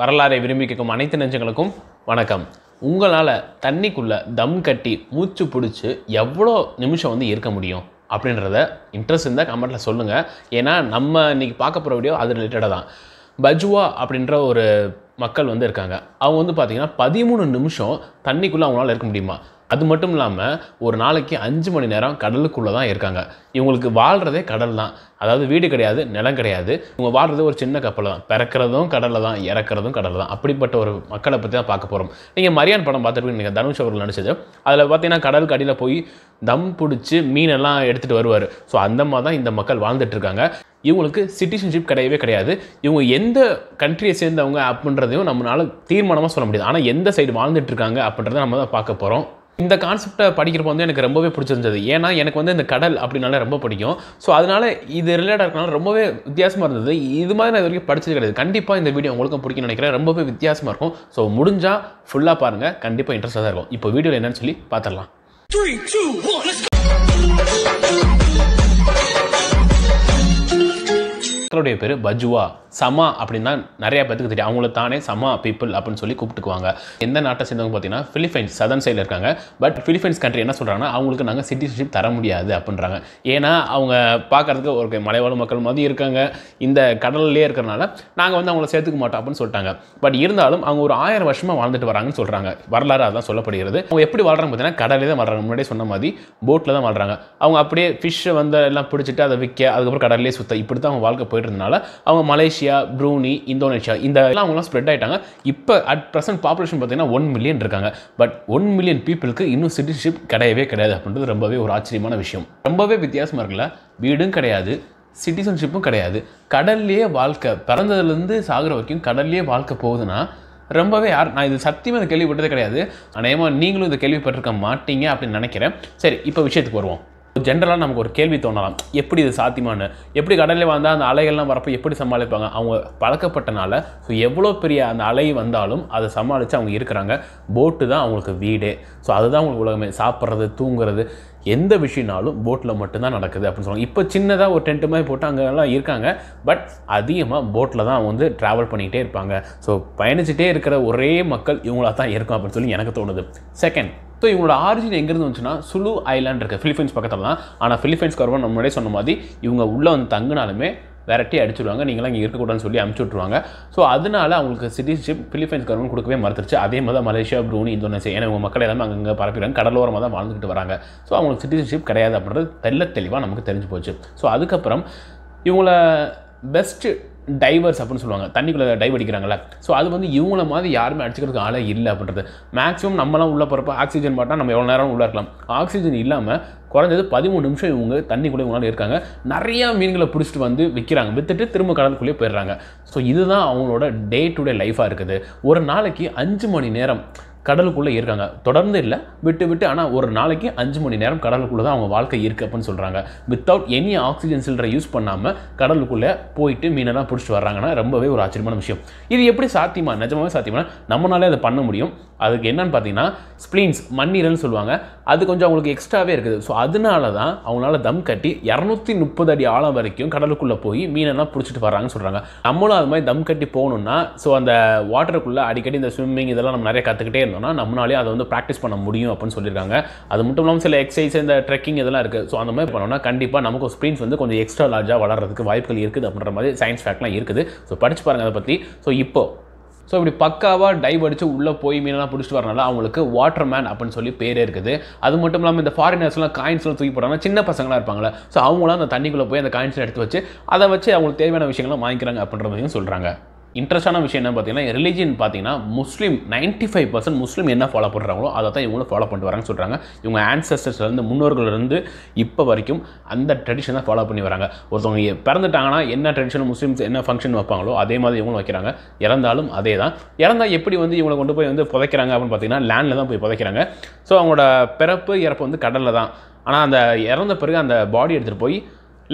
வரலாறை விரும்பி கேட்கும் அனைத்து நெஞ்சங்களுக்கும் வணக்கம் உங்களால் தண்ணிக்குள்ளே தம் கட்டி மூச்சு பிடிச்சி எவ்வளோ நிமிஷம் வந்து இருக்க முடியும் அப்படின்றத இன்ட்ரெஸ்ட் இருந்தால் கமெண்ட்டில் சொல்லுங்கள் ஏன்னா நம்ம இன்றைக்கி பார்க்க போகிற வீடியோ அது ரிலேட்டடாக தான் பஜ்வா அப்படின்ற ஒரு மக்கள் வந்து இருக்காங்க அவங்க வந்து பார்த்திங்கன்னா பதிமூணு நிமிஷம் தண்ணிக்குள்ளே அவங்களால இருக்க முடியுமா அது மட்டும் இல்லாமல் ஒரு நாளைக்கு அஞ்சு மணி நேரம் கடலுக்குள்ளே தான் இருக்காங்க இவங்களுக்கு வாழ்கிறதே கடல் தான் அதாவது வீடு கிடையாது நிலம் கிடையாது இவங்க வாழ்கிறது ஒரு சின்ன கப்பலை தான் பிறக்கிறதும் கடலில் தான் இறக்குறதும் கடலில் தான் அப்படிப்பட்ட ஒரு மக்களை பற்றி தான் பார்க்க போகிறோம் நீங்கள் மரியான் படம் பார்த்துருப்பீங்க நீங்கள் தனுஷ் அவர்கள் நினச்சது அதில் பார்த்தீங்கன்னா கடலுக்கு அடியில் போய் தம் பிடிச்சி மீனெல்லாம் எடுத்துகிட்டு வருவார் ஸோ அந்த மாதிரி தான் இந்த மக்கள் வாழ்ந்துட்டுருக்காங்க இவங்களுக்கு சிட்டிசன்ஷிப் கிடையவே கிடையாது இவங்க எந்த கண்ட்ரியை சேர்ந்தவங்க அப்படின்றதையும் நம்மளால் தீர்மானமாக சொல்ல முடியாது ஆனால் எந்த சைடு வாழ்ந்துட்டுருக்காங்க அப்படின்றத நம்ம தான் பார்க்க போகிறோம் இந்த கான்செப்டை படிக்கிறப்ப வந்து எனக்கு ரொம்பவே பிடிச்சிருந்தது ஏன்னா எனக்கு வந்து இந்த கடல் அப்படின்னால ரொம்ப பிடிக்கும் ஸோ அதனால் இது ரிலேட்டாக இருக்கனால ரொம்பவே வித்தியாசமாக இருந்தது இது மாதிரி நான் இது வரைக்கும் படிச்சது கிடையாது கண்டிப்பாக இந்த வீடியோ உங்களுக்கும் பிடிக்கும் நினைக்கிறேன் ரொம்பவே வித்தியாசமாக இருக்கும் ஸோ முடிஞ்சால் ஃபுல்லாக பாருங்கள் கண்டிப்பாக இன்ட்ரெஸ்ட்டாக இருக்கும் இப்போ வீடியோவில் என்னன்னு சொல்லி பார்த்துடலாம் மக்களுடைய பேர் பஜ்வா சமா அப்படின்னா நிறைய பேத்துக்கு தெரியும் அவங்கள தானே சமா பீப்புள் அப்படின்னு சொல்லி கூப்பிட்டுக்குவாங்க எந்த நாட்டை சேர்ந்தவங்க பார்த்தீங்கன்னா ஃபிலிப்பைன்ஸ் சதன் சைடில் இருக்காங்க பட் ஃபிலிப்பைன்ஸ் கண்ட்ரி என்ன சொல்கிறாங்கன்னா அவங்களுக்கு நாங்கள் சிட்டிசன்ஷிப் தர முடியாது அப்படின்றாங்க ஏன்னா அவங்க பார்க்குறதுக்கு ஒரு மலைவாழ் மக்கள் மாதிரி இருக்காங்க இந்த கடல்லே இருக்கிறனால நாங்கள் வந்து அவங்கள சேர்த்துக்க மாட்டோம் அப்படின்னு சொல்லிட்டாங்க பட் இருந்தாலும் அவங்க ஒரு ஆயிரம் வருஷமாக வாழ்ந்துட்டு வராங்கன்னு சொல்கிறாங்க வரலாறு அதான் சொல்லப்படுகிறது அவங்க எப்படி வாழ்கிறாங்க பார்த்தீங்கன்னா கடலே தான் வாழ்றாங்க முன்னாடி சொன்ன மாதிரி போட்டில் தான் வாழ்றாங்க அவங்க அப்படியே ஃபிஷ்ஷை வந்து எல்லாம் பிடிச்சிட்டு அதை விற்க அதுக்கப்புறம் கடல்லே சுத்த இப்படி தான் அவங்க வாழ்க்கை போயிட்டு அவங்க மலேசியா ப்ரூனி இந்தோனேஷியா இந்த எல்லாம் அவங்களாம் ஸ்ப்ரெட் ஆகிட்டாங்க இப்போ அட் ப்ரெசென்ட் பாப்புலேஷன் பார்த்தீங்கன்னா ஒன் மில்லியன் இருக்காங்க பட் ஒன் மில்லியன் பீப்புளுக்கு இன்னும் சிட்டிசன்ஷிப் கிடையவே கிடையாது அப்படின்றது ரொம்பவே ஒரு ஆச்சரியமான விஷயம் ரொம்பவே வித்தியாசமாக இருக்குல்ல வீடும் கிடையாது சிட்டிசன்ஷிப்பும் கிடையாது கடல்லையே வாழ்க்கை பிறந்ததுலேருந்து சாகுற வரைக்கும் கடல்லையே வாழ்க்கை போகுதுன்னா ரொம்பவே யார் நான் இது சத்தியமாக இந்த கேள்விப்பட்டதே கிடையாது அநேகமாக நீங்களும் இதை கேள்விப்பட்டிருக்க மாட்டீங்க அப்படின்னு நினைக்கிறேன் சரி இப்போ விஷயத்துக்கு வருவோம் ஜென்ரலாக நமக்கு ஒரு கேள்வி தோணலாம் எப்படி இது சாத்தியமானு எப்படி கடலில் வந்தால் அந்த அலைகள்லாம் வரப்போ எப்படி சமாளிப்பாங்க அவங்க பழக்கப்பட்டனால ஸோ எவ்வளோ பெரிய அந்த அலை வந்தாலும் அதை சமாளித்து அவங்க இருக்கிறாங்க போட்டு தான் அவங்களுக்கு வீடே ஸோ அதுதான் அவங்களுக்கு உலகமே சாப்பிட்றது தூங்குறது எந்த விஷயம்னாலும் போட்டில் மட்டும்தான் நடக்குது அப்படின்னு சொல்லுவாங்க இப்போ சின்னதாக ஒரு டென்ட்டு மாதிரி போட்டு அங்கெல்லாம் இருக்காங்க பட் அதிகமாக போட்டில் தான் அவங்க வந்து ட்ராவல் பண்ணிக்கிட்டே இருப்பாங்க ஸோ பயணிச்சுட்டே இருக்கிற ஒரே மக்கள் இவங்களாக தான் இருக்கும் அப்படின்னு சொல்லி எனக்கு தோணுது செகண்ட் ஸோ இவங்களோட ஆரிஜின் எங்கேருந்து வந்துச்சுன்னா சுலு ஐலாண்ட் இருக்குது ஃபிலிப்பைன்ஸ் பக்கத்தில் தான் ஆனால் ஃபிலிப்பைன்ஸ் கவர்மெண்ட் முன்னே சொன்ன மாதிரி இவங்க உள்ளே வந்து தங்கினாலுமே வெரைட்டி அடிச்சுருவாங்க நீங்களாம் இங்கே இருக்கக்கூடாதுன்னு சொல்லி அனுப்பிச்சுட்ருவாங்க விட்ருவாங்க ஸோ அதனால அவங்களுக்கு சிட்டிஷிப் ஃபிலிப்பைன்ஸ் கவர்மெண்ட் கொடுக்கவே மறுத்துருச்சு அதே மாதிரி தான் மலேசியா ப்ரூனி இந்தோனேசியா ஏன்னா இவங்க மக்கள் எல்லாமே அங்கங்கே பரப்பிடுவாங்க கடலோரமாக தான் வாழ்ந்துக்கிட்டு வராங்க ஸோ அவங்களுக்கு சிட்டிசன்ஷிப் கிடையாது அப்படின்றது தெல்ல தெளிவாக நமக்கு தெரிஞ்சு போச்சு ஸோ அதுக்கப்புறம் இவங்கள பெஸ்ட்டு டைவர்ஸ் அப்படின்னு சொல்லுவாங்க தண்ணிக்குள்ளே டைவ் அடிக்கிறாங்களே ஸோ அது வந்து இவங்கள மாதிரி யாருமே அடிச்சுக்கிறதுக்கு ஆளே இல்லை அப்படின்றது மேக்ஸிமம் நம்மலாம் உள்ளே போகிறப்ப ஆக்சிஜன் பாட்டால் நம்ம எவ்வளோ நேரம் உள்ளே இருக்கலாம் ஆக்சிஜன் இல்லாமல் குறைஞ்சது பதிமூணு நிமிஷம் இவங்க தண்ணிக்குள்ளே இவங்களால இருக்காங்க நிறையா மீன்களை பிடிச்சிட்டு வந்து விற்கிறாங்க விற்றுட்டு திரும்ப கடலுக்குள்ளேயே போயிடுறாங்க ஸோ இதுதான் அவங்களோட டே டு டே லைஃபாக இருக்குது ஒரு நாளைக்கு அஞ்சு மணி நேரம் கடலுக்குள்ளே இருக்காங்க தொடர்ந்து இல்லை விட்டு விட்டு ஆனால் ஒரு நாளைக்கு அஞ்சு மணி நேரம் கடலுக்குள்ளே தான் அவங்க வாழ்க்கை இருக்குது அப்படின்னு சொல்கிறாங்க வித்தவுட் எனி ஆக்சிஜன் சிலிண்டரை யூஸ் பண்ணாமல் கடலுக்குள்ளே போயிட்டு மீனெல்லாம் பிடிச்சிட்டு வர்றாங்கன்னா ரொம்பவே ஒரு ஆச்சரியமான விஷயம் இது எப்படி சாத்தியமாக நிஜமாகவே சாத்தியமாக நம்மளாலே அதை பண்ண முடியும் அதுக்கு என்னன்னு பார்த்தீங்கன்னா ஸ்ப்ளீன்ஸ் மண்ணீரல்னு சொல்லுவாங்க அது கொஞ்சம் அவங்களுக்கு எக்ஸ்ட்ராவே இருக்குது ஸோ அதனால தான் அவங்களால தம் கட்டி இரநூத்தி முப்பது அடி ஆழம் வரைக்கும் கடலுக்குள்ளே போய் மீனெல்லாம் பிடிச்சிட்டு வராங்கன்னு சொல்கிறாங்க நம்மளும் அது மாதிரி தம் கட்டி போகணும்னா ஸோ அந்த வாட்டருக்குள்ளே அடிக்கடி இந்த ஸ்விம்மிங் இதெல்லாம் நம்ம நிறைய கற்றுக்கிட்டே இருந்தோம்னா நம்மளாலே அதை வந்து ப்ராக்டிஸ் பண்ண முடியும் அப்படின்னு சொல்லியிருக்காங்க அது மட்டும் இல்லாமல் சில எக்ஸசைஸ் இந்த ட்ரெக்கிங் இதெல்லாம் இருக்குது ஸோ அந்த மாதிரி பண்ணோம்னா கண்டிப்பாக நமக்கு ஸ்பிரீன்ஸ் வந்து கொஞ்சம் எக்ஸ்ட்ரா லார்ஜாக வளர்கிறதுக்கு வாய்ப்புகள் இருக்குது அப்படின்ற மாதிரி சயின்ஸ் ஃபேக்ட்லாம் இருக்குது ஸோ படிச்சு பாருங்கள் அதை பற்றி ஸோ இப்போ ஸோ இப்படி பக்காவாக டைவ் அடித்து உள்ளே போய் மீனெல்லாம் பிடிச்சிட்டு வரனால அவங்களுக்கு வாட்டர் மேன் அப்படின்னு சொல்லி பேரே இருக்குது அது மட்டும் இல்லாமல் இந்த ஃபாரினர்ஸ்லாம் காயின்ஸ்லாம் தூக்கி போட்டாங்க சின்ன பசங்களாக இருப்பாங்களே ஸோ அவங்களாம் அந்த தண்ணிக்குள்ளே போய் அந்த காயின்ஸ்லாம் எடுத்து வச்சு அதை வச்சு அவங்களுக்கு தேவையான விஷயங்கள்லாம் வாங்கிக்கிறாங்க அப்படின்றதையும் சொல்கிறாங்க இன்ட்ரெஸ்டான விஷயம் என்ன பார்த்தீங்கன்னா ரிலீஜியன் பார்த்தீங்கன்னா Muslim ninety five percent Muslim என்ன ஃபாலோ பண்ணுறாங்களோ அதை தான் இவங்களும் ஃபாலோ பண்ணிட்டு வராங்கன்னு சொல்கிறாங்க இவங்க ஆன்சஸ்டர்ஸ்லேருந்து முன்னோர்கள்லேருந்து இப்போ வரைக்கும் அந்த ட்ரெடிஷன் தான் ஃபாலோ பண்ணி வராங்க ஒருத்தவங்க பிறந்துட்டாங்கன்னா என்ன ட்ரெடிஷன் முஸ்லீம்ஸ் என்ன ஃபங்க்ஷன் வைப்பாங்களோ அதே மாதிரி இவங்களும் வைக்கிறாங்க இறந்தாலும் அதே தான் இறந்தால் எப்படி வந்து இவங்களை கொண்டு போய் வந்து புதைக்கிறாங்க அப்படின்னு பார்த்தீங்கன்னா லேண்டில் தான் போய் புதைக்கிறாங்க ஸோ அவங்களோட பிறப்பு இறப்பு வந்து கடலில் தான் ஆனால் அந்த இறந்த பிறகு அந்த பாடி எடுத்துகிட்டு போய்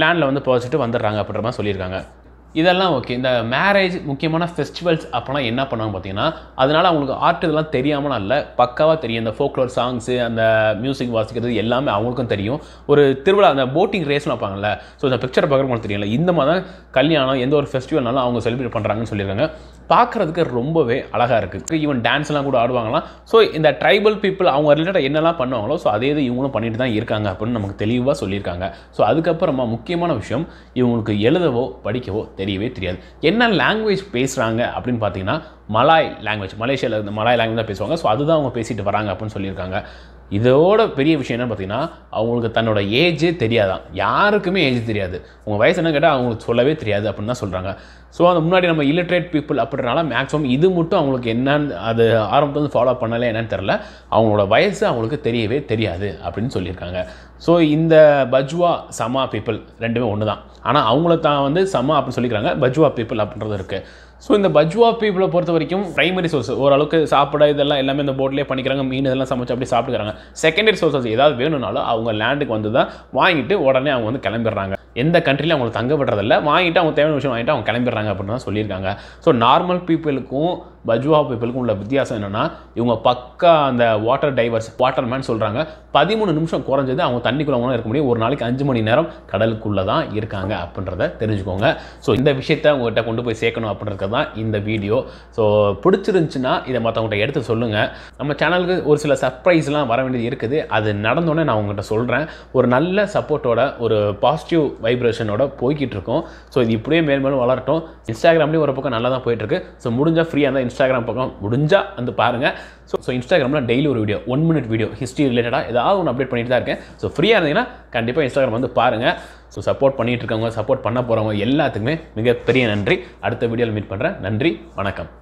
லேண்டில் வந்து புதைச்சிட்டு வந்துடுறாங்க அப்படின்ற மாதிரி சொல்லியிருக்காங்க இதெல்லாம் ஓகே இந்த மேரேஜ் முக்கியமான ஃபெஸ்டிவல்ஸ் அப்போலாம் என்ன பண்ணுவாங்க பார்த்தீங்கன்னா அதனால் அவங்களுக்கு ஆர்ட் இதெல்லாம் தெரியாமல் இல்லை பக்காவாக தெரியும் இந்த ஃபோக்லோர் சாங்ஸு அந்த மியூசிக் வாசிக்கிறது எல்லாமே அவங்களுக்கும் தெரியும் ஒரு திருவிழா அந்த போட்டிங் ரேஸ்லாம் வைப்பாங்கல்ல ஸோ இந்த பிக்சர் பார்க்குறவங்களுக்கு தெரியல இந்த மாதிரி தான் கல்யாணம் எந்த ஒரு ஃபெஸ்டிவல்னாலும் அவங்க செலிப்ரேட் பண்ணுறாங்கன்னு சொல்லியிருக்காங்க பார்க்குறதுக்கு ரொம்பவே அழகாக இருக்குது ஈவன் டான்ஸ்லாம் கூட ஆடுவாங்களாம் ஸோ இந்த ட்ரைபல் பீப்புள் அவங்க ரிலேட்டட் என்னெல்லாம் பண்ணுவாங்களோ ஸோ அதே இது இவங்களும் பண்ணிட்டு தான் இருக்காங்க அப்படின்னு நமக்கு தெளிவாக சொல்லியிருக்காங்க ஸோ அதுக்கப்புறமா முக்கியமான விஷயம் இவங்களுக்கு எழுதவோ படிக்கவோ தெரியவே தெரியாது என்ன லாங்குவேஜ் பேசுகிறாங்க அப்படின்னு பார்த்தீங்கன்னா மலாய் லாங்குவேஜ் மலேசியாவில் இருந்து மலாய் லாங்குவேஜ் தான் பேசுவாங்க ஸோ அதுதான் அவங்க பேசிட்டு வராங்க அப்படின்னு சொல்லியிருக்காங்க இதோட பெரிய விஷயம் என்ன பார்த்தீங்கன்னா அவங்களுக்கு தன்னோட ஏஜே தெரியாதான் யாருக்குமே ஏஜ் தெரியாது உங்கள் வயசு என்ன கேட்டால் அவங்களுக்கு சொல்லவே தெரியாது அப்படின்னு தான் சொல்கிறாங்க ஸோ அந்த முன்னாடி நம்ம இல்லட்ரேட் பீப்புள் அப்படின்றனால மேக்ஸிமம் இது மட்டும் அவங்களுக்கு என்னன்னு அது ஆரம்பத்தில் ஃபாலோ பண்ணலை என்னன்னு தெரில அவங்களோட வயசு அவங்களுக்கு தெரியவே தெரியாது அப்படின்னு சொல்லியிருக்காங்க ஸோ இந்த பஜ்வா சமா பீப்புள் ரெண்டுமே ஒன்று தான் ஆனால் அவங்கள தான் வந்து சமா அப்படின்னு சொல்லிக்கிறாங்க பஜ்வா பீப்புள் அப்படின்றது இருக்குது ஸோ இந்த பஜ்வா பீப்புளை பொறுத்த வரைக்கும் ப்ரைமரி சோர்ஸ் ஓரளவுக்கு சாப்பிட இதெல்லாம் எல்லாமே இந்த போட்லேயே பண்ணிக்கிறாங்க மீன் இதெல்லாம் சமைச்சு அப்படியே சாப்பிட்டுக்கிறாங்க செகண்டரி சோர்ஸஸ் ஏதாவது வேணும்னாலும் அவங்க லேண்டுக்கு வந்து தான் வாங்கிட்டு உடனே அவங்க வந்து கிளம்பிடுறாங்க எந்த கண்ட்ரிலையும் அவங்களுக்கு தங்கப்படுறதில்ல வாங்கிட்டு அவங்க தேவையான விஷயம் வாங்கிட்டு அவங்க கிளம்பிடுறாங்க அப்படின்னு தான் சொல்லியிருக்காங்க ஸோ நார்மல் பீப்புளுக்கும் பஜ்வா பீப்புளுக்கும் உள்ள வித்தியாசம் என்னென்னா இவங்க பக்கா அந்த வாட்டர் டைவர்ஸ் வாட்டர்மேன் சொல்கிறாங்க பதிமூணு நிமிஷம் குறைஞ்சது அவங்க தண்ணிக்குள்ளே வேணால் இருக்க முடியும் ஒரு நாளைக்கு அஞ்சு மணி நேரம் கடலுக்குள்ளே தான் இருக்காங்க அப்படின்றத தெரிஞ்சுக்கோங்க ஸோ இந்த விஷயத்த உங்கள்கிட்ட கொண்டு போய் சேர்க்கணும் அப்படின்றது தான் இந்த வீடியோ ஸோ பிடிச்சிருந்துச்சுன்னா இதை மற்றவங்கள்ட்ட எடுத்து சொல்லுங்கள் நம்ம சேனலுக்கு ஒரு சில சர்ப்ரைஸ்லாம் வர வேண்டியது இருக்குது அது நடந்தோடனே நான் உங்கள்கிட்ட சொல்கிறேன் ஒரு நல்ல சப்போர்ட்டோட ஒரு பாசிட்டிவ் வைப்ரேஷனோட போய்கிட்டு இருக்கோம் ஸோ இது இப்படியே மேல் மேலும் வளரட்டும் இன்ஸ்டாகிராம்லேயும் ஒரு பக்கம் நல்லா தான் போயிட்டுருக்கு ஸோ முடிஞ்சால் ஃப்ரீயாக இருந்தால் இன்ஸ்டாகிராம் பக்கம் முடிஞ்சால் வந்து பாருங்கள் ஸோ ஸோ இன்ஸ்டாகிராமில் டெய்லி ஒரு video one minute video history ரிலேட்டடாக ஏதாவது ஒன்று அப்டேட் பண்ணிட்டு தான் இருக்கேன் ஸோ ஃப்ரீயாக இருந்தீங்கன்னா கண்டிப்பாக இன்ஸ்டாகிராம் வந்து பாருங்கள் ஸோ சப்போர்ட் பண்ணிகிட்டு இருக்கவங்க சப்போர்ட் பண்ண போகிறவங்க எல்லாத்துக்குமே மிகப்பெரிய நன்றி அடுத்த வீடியோவில் மீட் பண்ணுறேன் நன்றி வணக்கம்